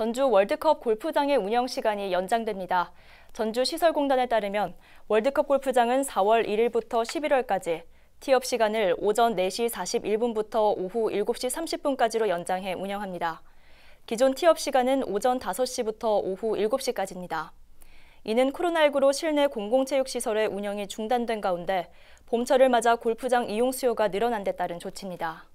전주 월드컵 골프장의 운영 시간이 연장됩니다. 전주시설공단에 따르면 월드컵 골프장은 4월 1일부터 11월까지 티업 시간을 오전 4시 41분부터 오후 7시 30분까지로 연장해 운영합니다. 기존 티업 시간은 오전 5시부터 오후 7시까지입니다. 이는 코로나19로 실내 공공체육시설의 운영이 중단된 가운데 봄철을 맞아 골프장 이용 수요가 늘어난 데 따른 조치입니다.